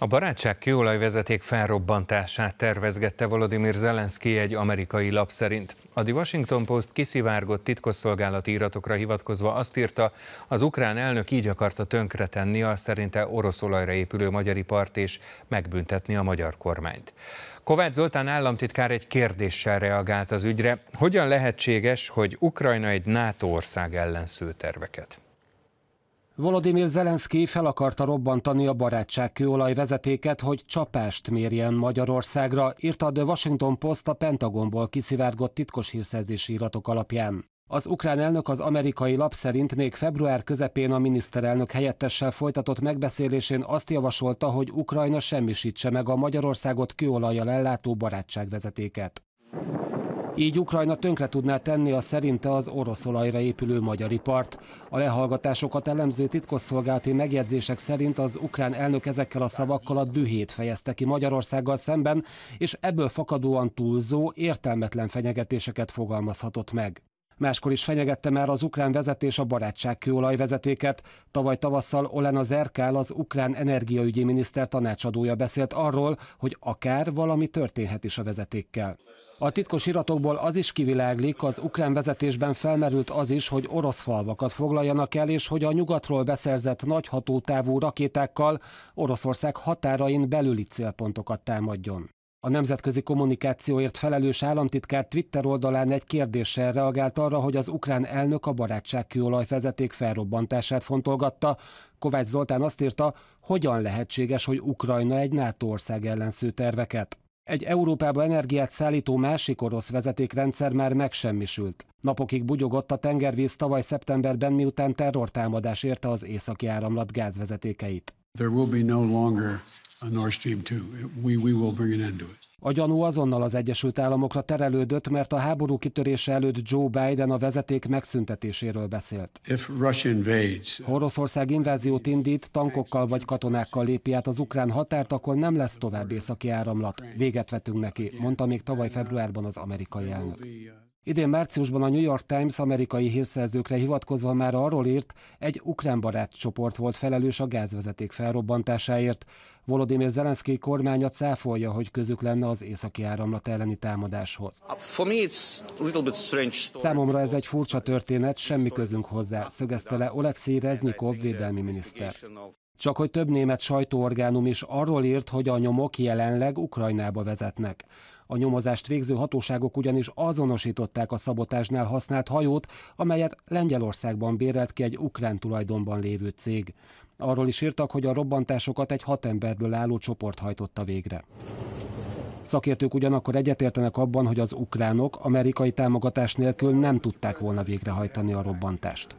A barátság kőolajvezeték felrobbantását tervezgette Volodymyr Zelenszky egy amerikai lap szerint. A The Washington Post kiszivárgott titkosszolgálati iratokra hivatkozva azt írta, az ukrán elnök így akarta tönkretenni a szerinte orosz olajra épülő magyar ipart és megbüntetni a magyar kormányt. Kovács Zoltán államtitkár egy kérdéssel reagált az ügyre. Hogyan lehetséges, hogy Ukrajna egy NATO ország ellen sző terveket? Volodymyr Zelenszky fel akarta robbantani a barátságkőolaj vezetéket, hogy csapást mérjen Magyarországra, írta a The Washington Post a Pentagonból kiszivárgott titkos hírszerzési iratok alapján. Az ukrán elnök az amerikai lap szerint még február közepén a miniszterelnök helyettessel folytatott megbeszélésén azt javasolta, hogy Ukrajna semmisítse meg a Magyarországot kőolajjal ellátó barátságvezetéket. Így Ukrajna tönkre tudná tenni a szerinte az orosz olajra épülő magyar ipart. A lehallgatásokat elemző titkosszolgálati megjegyzések szerint az ukrán elnök ezekkel a szavakkal a dühét fejezte ki Magyarországgal szemben, és ebből fakadóan túlzó, értelmetlen fenyegetéseket fogalmazhatott meg. Máskor is fenyegette már az ukrán vezetés a barátság vezetéket. Tavaly tavasszal Olena Zerkál, az ukrán energiaügyi miniszter tanácsadója beszélt arról, hogy akár valami történhet is a vezetékkel. A titkos iratokból az is kiviláglik, az ukrán vezetésben felmerült az is, hogy orosz falvakat foglaljanak el, és hogy a nyugatról beszerzett nagy hatótávú rakétákkal Oroszország határain belüli célpontokat támadjon. A nemzetközi kommunikációért felelős államtitkár Twitter oldalán egy kérdéssel reagált arra, hogy az ukrán elnök a barátságkőolajvezeték felrobbantását fontolgatta. Kovács Zoltán azt írta, hogyan lehetséges, hogy Ukrajna egy NATO ország ellensző terveket. Egy Európába energiát szállító másik orosz vezetékrendszer már megsemmisült. Napokig bugyogott a tengervíz tavaly szeptemberben, miután terrortámadás érte az északi áramlat gázvezetékeit. There will be no longer a gyanú azonnal az Egyesült Államokra terelődött, mert a háború kitörése előtt Joe Biden a vezeték megszüntetéséről beszélt. Ha uh, Oroszország inváziót indít, tankokkal vagy katonákkal lépi át az ukrán határt, akkor nem lesz tovább északi áramlat. Véget vetünk neki, mondta még tavaly februárban az amerikai elnök. Idén márciusban a New York Times amerikai hírszerzőkre hivatkozva már arról írt, egy ukrán barát csoport volt felelős a gázvezeték felrobbantásáért. Volodymyr Zelenszky kormánya cáfolja, hogy közük lenne az északi áramlat elleni támadáshoz. Számomra ez egy furcsa történet, semmi közünk hozzá, szögezte le Oleksij Reznyikov védelmi miniszter. Csak hogy több német sajtóorgánum is arról írt, hogy a nyomok jelenleg Ukrajnába vezetnek. A nyomozást végző hatóságok ugyanis azonosították a szabotásnál használt hajót, amelyet Lengyelországban bérelt ki egy ukrán tulajdonban lévő cég. Arról is írtak, hogy a robbantásokat egy hat emberből álló csoport hajtotta végre. Szakértők ugyanakkor egyetértenek abban, hogy az ukránok amerikai támogatás nélkül nem tudták volna végrehajtani a robbantást.